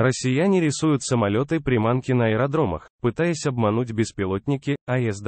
Россияне рисуют самолеты-приманки на аэродромах, пытаясь обмануть беспилотники АСВ.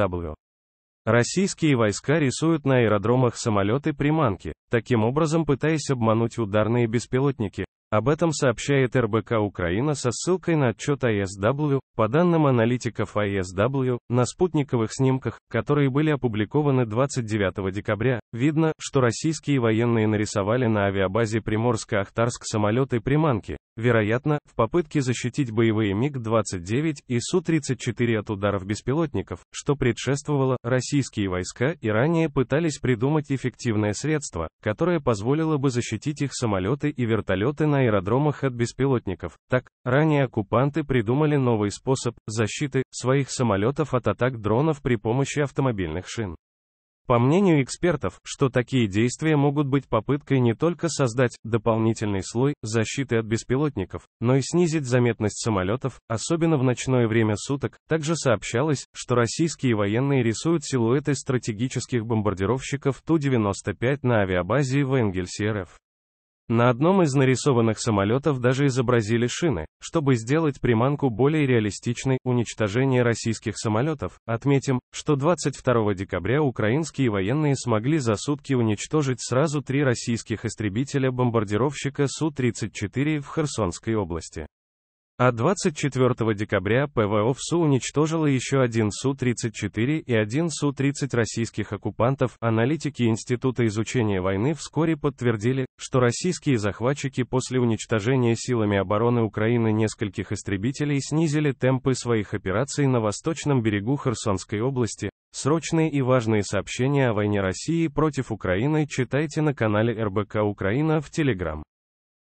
Российские войска рисуют на аэродромах самолеты-приманки, таким образом пытаясь обмануть ударные беспилотники. Об этом сообщает РБК Украина со ссылкой на отчет АСВ. По данным аналитиков АСВ, на спутниковых снимках, которые были опубликованы 29 декабря, видно, что российские военные нарисовали на авиабазе Приморско-Ахтарск самолеты-приманки, вероятно, в попытке защитить боевые МиГ-29 и Су-34 от ударов беспилотников, что предшествовало, российские войска и ранее пытались придумать эффективное средство, которое позволило бы защитить их самолеты и вертолеты на аэродромах от беспилотников. Так, ранее оккупанты придумали новый способ защиты своих самолетов от атак дронов при помощи автомобильных шин. По мнению экспертов, что такие действия могут быть попыткой не только создать дополнительный слой защиты от беспилотников, но и снизить заметность самолетов, особенно в ночное время суток, также сообщалось, что российские военные рисуют силуэты стратегических бомбардировщиков Ту-95 на авиабазе в Энгельсе РФ. На одном из нарисованных самолетов даже изобразили шины, чтобы сделать приманку более реалистичной. Уничтожение российских самолетов. Отметим, что 22 декабря украинские военные смогли за сутки уничтожить сразу три российских истребителя-бомбардировщика Су-34 в Херсонской области. А 24 декабря ПВО ВСУ уничтожила еще один Су-34 и один Су-30 российских оккупантов. Аналитики Института изучения войны вскоре подтвердили, что российские захватчики после уничтожения силами обороны Украины нескольких истребителей снизили темпы своих операций на восточном берегу Херсонской области. Срочные и важные сообщения о войне России против Украины читайте на канале РБК Украина в Телеграм.